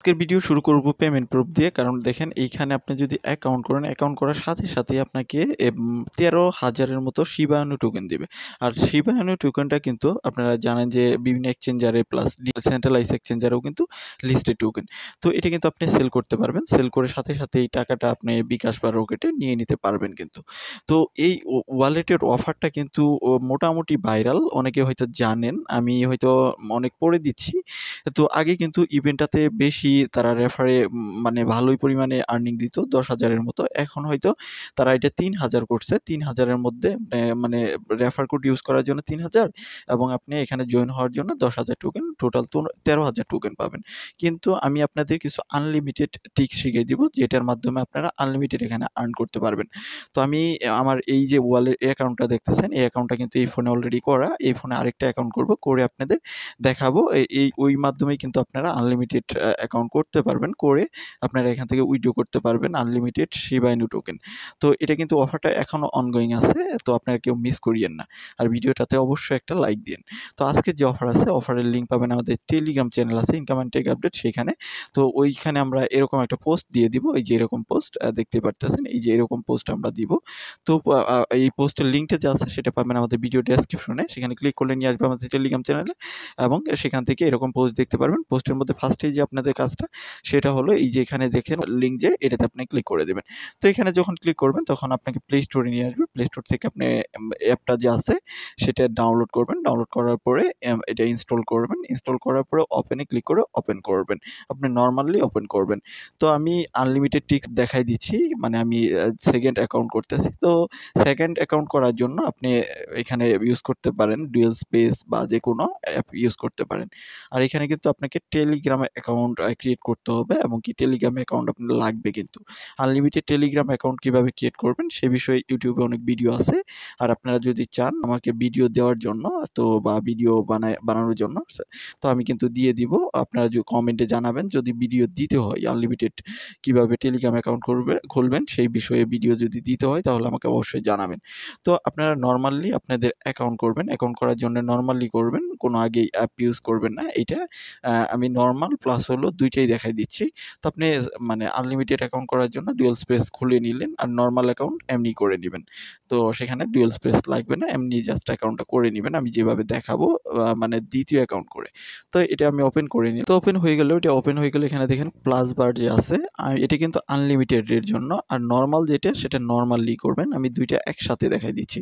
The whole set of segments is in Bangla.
আজকের ভিডিও শুরু করব পেমেন্ট প্রুফ দিয়ে কারণ দেখেন এইখানে আপনি যদি অ্যাকাউন্ট করেন অ্যাকাউন্ট করার সাথে সাথে আপনাকে তেরো হাজারের মতো শিবায়নু টোকেন দেবে আর শিবায়নু টোকেনটা কিন্তু আপনারা জানেন যে বিভিন্ন এক্সচেঞ্জারে প্লাস সেন্ট্রালাইজ এক্সচেঞ্জারেও কিন্তু লিস্টেড টোকেন তো এটা কিন্তু আপনি সেল করতে পারবেন সেল করে সাথে সাথে এই টাকাটা আপনি বিকাশ বা রকেটে নিয়ে নিতে পারবেন কিন্তু তো এই ওয়ালেটের অফারটা কিন্তু মোটামুটি ভাইরাল অনেকে হয়তো জানেন আমি হয়তো অনেক পড়ে দিচ্ছি তো আগে কিন্তু ইভেন্টটাতে বেশি বেশি তারা রেফারে মানে ভালোই পরিমাণে আর্নিং দিত দশ হাজারের মতো এখন হয়তো তারা এটা তিন হাজার করছে তিন হাজারের মধ্যে মানে রেফার কোড ইউজ করার জন্য তিন হাজার এবং আপনি এখানে জয়েন হওয়ার জন্য দশ হাজার টোকেন টোটাল তেরো হাজার টোকেন পাবেন কিন্তু আমি আপনাদের কিছু আনলিমিটেড টিক শিখিয়ে দিব যেটার মাধ্যমে আপনারা আনলিমিটেড এখানে আর্ন করতে পারবেন তো আমি আমার এই যে ওয়ালের অ্যাকাউন্টটা দেখতেছেন এই অ্যাকাউন্টটা কিন্তু এই ফোনে অলরেডি করা এই ফোনে আরেকটা অ্যাকাউন্ট করব করে আপনাদের দেখাবো এই ওই মাধ্যমেই কিন্তু আপনারা আনলিমিটেড অ্যাকাউন্ট অ্যাকাউন্ট করতে পারবেন করে আপনারা এখান থেকে উইড্রো করতে পারবেন আনলিমিটেড শিবাইনু টোকেন তো এটা কিন্তু অফারটা এখনও অনগোয়িং আছে তো আপনারা কেউ মিস করিয়েন না আর ভিডিওটাতে অবশ্যই একটা লাইক দিন তো আজকে যে অফার আছে অফারের লিঙ্ক পাবেন আমাদের টেলিগ্রাম চ্যানেল আছে ইনকাম অ্যান্ড টেক আপডেট সেখানে তো ওইখানে আমরা এরকম একটা পোস্ট দিয়ে দিব এই যে এরকম পোস্ট দেখতে পারতেছেন এই যে এরকম পোস্ট আমরা দিব তো এই পোস্টের লিঙ্কটা যে আছে সেটা পাবেন আমাদের ভিডিও ডেসক্রিপশনে সেখানে ক্লিক করলে নিয়ে আসবে আমাদের টেলিগ্রাম চ্যানেলে এবং সেখান থেকে এরকম পোস্ট দেখতে পারবেন পোস্টের মধ্যে ফার্স্টেই যে আপনাদের কাছে কাজটা সেটা হলো এই যে এখানে দেখেন লিঙ্ক যে এটাতে আপনি ক্লিক করে দেবেন তো এখানে যখন ক্লিক করবেন তখন আপনাকে প্লে স্টোরে নিয়ে আসবে প্লে স্টোর থেকে আপনি অ্যাপটা যে আছে সেটা ডাউনলোড করবেন ডাউনলোড করার পরে এটা ইনস্টল করবেন ইনস্টল করার পরে ওপেনে ক্লিক করে ওপেন করবেন আপনি নর্মালি ওপেন করবেন তো আমি আনলিমিটেড টিক্স দেখাই দিচ্ছি মানে আমি সেকেন্ড অ্যাকাউন্ট করতেছি তো সেকেন্ড অ্যাকাউন্ট করার জন্য আপনি এখানে ইউজ করতে পারেন ডুয়েল স্পেস বা যে কোনো অ্যাপ ইউজ করতে পারেন আর এখানে কিন্তু আপনাকে টেলিগ্রাম অ্যাকাউন্ট ক্রিয়েট করতে হবে এবং কি টেলিগ্রাম অ্যাকাউন্ট আপনার লাগবে কিন্তু আনলিমিটেড টেলিগ্রাম অ্যাকাউন্ট কীভাবে ক্রিয়েট করবেন সে বিষয়ে ইউটিউবে অনেক ভিডিও আছে আর আপনারা যদি চান আমাকে ভিডিও দেওয়ার জন্য তো বা ভিডিও বানায় বানানোর জন্য তো আমি কিন্তু দিয়ে দিব আপনারা যদি কমেন্টে জানাবেন যদি ভিডিও দিতে হয় আনলিমিটেড কিভাবে টেলিগ্রাম অ্যাকাউন্ট করবে খুলবেন সেই বিষয়ে ভিডিও যদি দিতে হয় তাহলে আমাকে অবশ্যই জানাবেন তো আপনারা নর্মালি আপনাদের অ্যাকাউন্ট করবেন অ্যাকাউন্ট করার জন্য নর্মালি করবেন কোনো আগে অ্যাপ ইউজ করবেন না এটা আমি নর্মাল প্লাস হলো দুই দুইটাই দেখাই দিচ্ছি তো আপনি মানে আনলিমিটেড অ্যাকাউন্ট করার জন্য ডুয়েল স্পেস খুলে নিলেন আর নর্মাল অ্যাকাউন্ট এমনি করে নেবেন তো সেখানে ডুয়েল স্পেস লাগবে না এমনি জাস্ট অ্যাকাউন্টটা করে নেবেন আমি যেভাবে দেখাবো মানে দ্বিতীয় অ্যাকাউন্ট করে তো এটা আমি ওপেন করে নিই তো ওপেন হয়ে গেলে এটা ওপেন হয়ে গেলে এখানে দেখেন প্লাস বার যে আছে এটা কিন্তু আনলিমিটেডের জন্য আর নর্মাল যেটা সেটা নর্মালি করবেন আমি দুইটা একসাথে দেখাই দিচ্ছি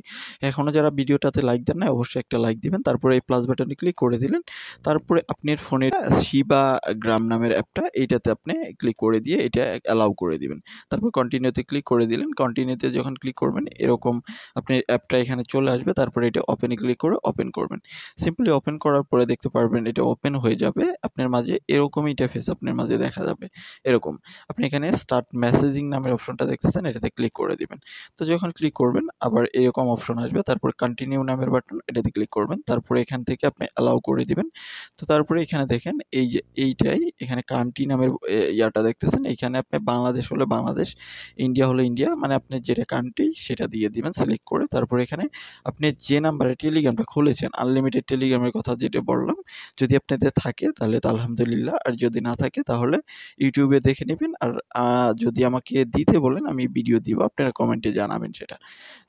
এখনও যারা ভিডিওটাতে লাইক দেন না অবশ্যই একটা লাইক দিবেন তারপরে এই প্লাস বাটনে ক্লিক করে দিলেন তারপরে আপনার ফোনের শিবা গ্রাম নামে নামের অ্যাপটা এইটাতে আপনি ক্লিক করে দিয়ে এটা অ্যালাউ করে দিবেন তারপর কন্টিনিউতে ক্লিক করে দিলেন কন্টিনিউতে যখন ক্লিক করবেন এরকম আপনি অ্যাপটা এখানে চলে আসবে তারপরে এটা ওপেনে ক্লিক করে ওপেন করবেন সিম্পলি ওপেন করার পরে দেখতে পারবেন এটা ওপেন হয়ে যাবে আপনার মাঝে এরকম ইন্টারফেস আপনার মাঝে দেখা যাবে এরকম আপনি এখানে স্টার্ট মেসেজিং নামের অপশনটা দেখতেছেন এটাতে ক্লিক করে দিবেন তো যখন ক্লিক করবেন আবার এরকম অপশন আসবে তারপর কন্টিনিউ নামের বাটন এটাতে ক্লিক করবেন তারপরে এখান থেকে আপনি অ্যালাউ করে দিবেন তো তারপরে এখানে দেখেন এই যে এইটাই এখানে এখানে কান্ট্রি নামের ইয়াটা দেখতেছেন এখানে আপনি বাংলাদেশ হলে বাংলাদেশ ইন্ডিয়া হলে ইন্ডিয়া মানে আপনি যেটা কান্ট্রি সেটা দিয়ে দিবেন সিলেক্ট করে তারপর এখানে আপনি যে নাম্বারে টেলিগ্রামটা খুলেছেন আনলিমিটেড টেলিগ্রামের কথা যেটা বললাম যদি আপনাদের থাকে তাহলে তো আলহামদুলিল্লাহ আর যদি না থাকে তাহলে ইউটিউবে দেখে নেবেন আর যদি আমাকে দিতে বলেন আমি ভিডিও দিব আপনারা কমেন্টে জানাবেন সেটা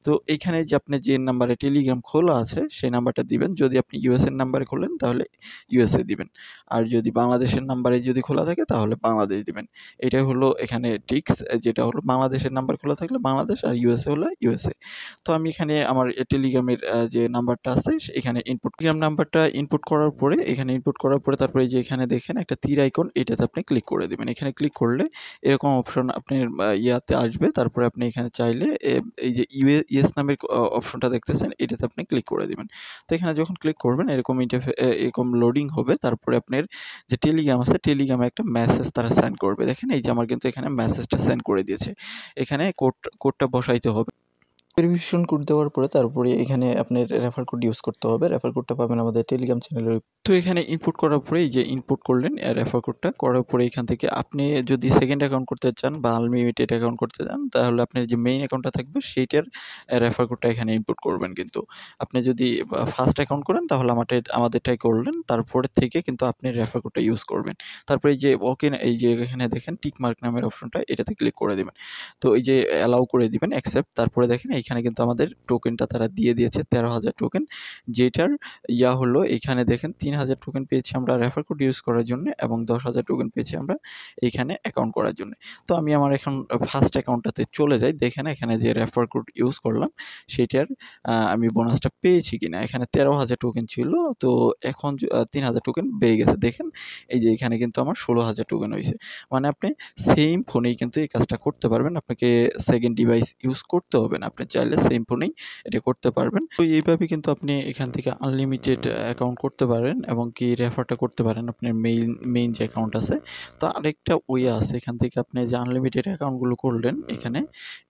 তো এখানে যে আপনি যে নাম্বারে টেলিগ্রাম খোলা আছে সেই নাম্বারটা দিবেন যদি আপনি ইউএসএর নাম্বারে খোলেন তাহলে ইউএসএ দিবেন আর যদি বাংলাদেশের নাম্বারে যদি যদি খোলা থাকে তাহলে বাংলাদেশ দিবেন এটাই হলো এখানে টিক্স যেটা হলো বাংলাদেশের নাম্বার খোলা থাকলে বাংলাদেশ আর ইউএসএ হলো ইউএসএ তো আমি এখানে আমার টেলিগ্রামের যে নাম্বারটা আছে এখানে ইনপুট টেলিগ্রাম নাম্বারটা ইনপুট করার পরে এখানে ইনপুট করার পরে তারপরে যে এখানে দেখেন একটা তীর আইকন এটাতে আপনি ক্লিক করে দেবেন এখানে ক্লিক করলে এরকম অপশন আপনার ইয়াতে আসবে তারপরে আপনি এখানে চাইলে এই যে ইউএ ইএস নামের অপশনটা দেখতেছেন এটাতে আপনি ক্লিক করে দেবেন তো এখানে যখন ক্লিক করবেন এরকম ইন্টারফে এরকম লোডিং হবে তারপরে আপনার যে টেলিগ্রাম আছে টেলিগ্রাম অটোমেটিক একটা মেসেজ তারা সেন্ড করবে দেখেন এই যে আমার কিন্তু এখানে মেসেজটা সেন্ড করে দিয়েছে এখানে কোড কোডটা বসাইতে হবে ভেরিফিকেশন কোড দেওয়ার পরে তারপরে এখানে আপনার রেফার কোড ইউজ করতে হবে রেফার কোডটা পাবেন আমাদের টেলিগ্রাম চ্যানেলের তো এখানে ইনপুট করার পরে এই যে ইনপুট করলেন রেফার কোডটা করার পরে এখান থেকে আপনি যদি সেকেন্ড অ্যাকাউন্ট করতে চান বা আনলিমিটেড অ্যাকাউন্ট করতে চান তাহলে আপনার যে মেইন অ্যাকাউন্টটা থাকবে সেইটার রেফার কোডটা এখানে ইনপুট করবেন কিন্তু আপনি যদি ফার্স্ট অ্যাকাউন্ট করেন তাহলে আমাদের আমাদেরটাই করলেন তারপরে থেকে কিন্তু আপনি রেফার কোডটা ইউজ করবেন তারপরে এই যে ওকে এই যে এখানে দেখেন টিক মার্ক নামের অপশনটা এটাতে ক্লিক করে দেবেন তো এই যে অ্যালাউ করে দিবেন অ্যাকসেপ্ট তারপরে দেখেন এখানে কিন্তু আমাদের টোকেনটা তারা দিয়ে দিয়েছে তেরো হাজার টোকেন যেটার ইয়া হলো এখানে দেখেন তিন হাজার টোকেন পেয়েছি আমরা রেফার কোড ইউজ করার জন্য এবং দশ হাজার টোকেন পেয়েছি আমরা এখানে অ্যাকাউন্ট করার জন্য তো আমি আমার এখন ফার্স্ট অ্যাকাউন্টটাতে চলে যাই দেখেন এখানে যে রেফার কোড ইউজ করলাম সেটার আমি বোনাসটা পেয়েছি কিনা এখানে তেরো হাজার টোকেন ছিল তো এখন তিন হাজার টোকেন বেড়ে গেছে দেখেন এই যে এখানে কিন্তু আমার ষোলো হাজার টোকেন হয়েছে মানে আপনি সেম ফোনেই কিন্তু এই কাজটা করতে পারবেন আপনাকে সেকেন্ড ডিভাইস ইউজ করতে হবে না আপনি চাইলে সিম্পনি এটা করতে পারবেন তো এইভাবে কিন্তু আপনি এখান থেকে আনলিমিটেড অ্যাকাউন্ট করতে পারেন এবং কি রেফারটা করতে পারেন আপনার মেইন মেইন যে অ্যাকাউন্ট আছে তো আরেকটা ওয়ে আছে এখান থেকে আপনি যে আনলিমিটেড অ্যাকাউন্টগুলো করলেন এখানে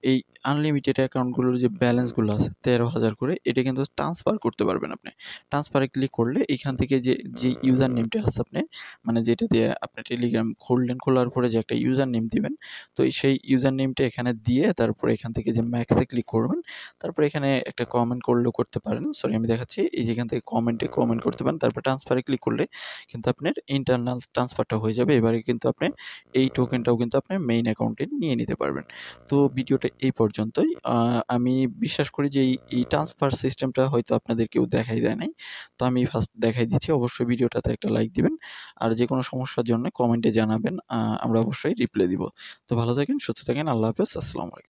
এই আনলিমিটেড অ্যাকাউন্টগুলোর যে ব্যালেন্সগুলো আছে তেরো হাজার করে এটা কিন্তু ট্রান্সফার করতে পারবেন আপনি ট্রান্সফারে ক্লিক করলে এখান থেকে যে যে ইউজার নেমটা আছে আপনি মানে যেটা দিয়ে আপনি টেলিগ্রাম খুললেন খোলার পরে যে একটা ইউজার নেম দিবেন তো সেই ইউজার নেমটা এখানে দিয়ে তারপরে এখান থেকে যে ম্যাক্সে ক্লিক করবেন পারবেন তারপর এখানে একটা কমেন্ট করলেও করতে পারেন সরি আমি দেখাচ্ছি এই যেখান থেকে কমেন্টে কমেন্ট করতে পারেন তারপর ট্রান্সফারে ক্লিক করলে কিন্তু আপনার ইন্টারনাল ট্রান্সফারটা হয়ে যাবে এবারে কিন্তু আপনি এই টোকেনটাও কিন্তু আপনার মেইন অ্যাকাউন্টে নিয়ে নিতে পারবেন তো ভিডিওটা এই পর্যন্তই আমি বিশ্বাস করি যে এই ট্রান্সফার সিস্টেমটা হয়তো আপনাদের কেউ দেখাই দেয় নাই তো আমি ফার্স্ট দেখাই দিচ্ছি অবশ্যই ভিডিওটাতে একটা লাইক দিবেন আর যে কোনো সমস্যার জন্য কমেন্টে জানাবেন আমরা অবশ্যই রিপ্লাই দিব তো ভালো থাকেন সুস্থ থাকেন আল্লাহ হাফেজ আসসালামু আলাইকুম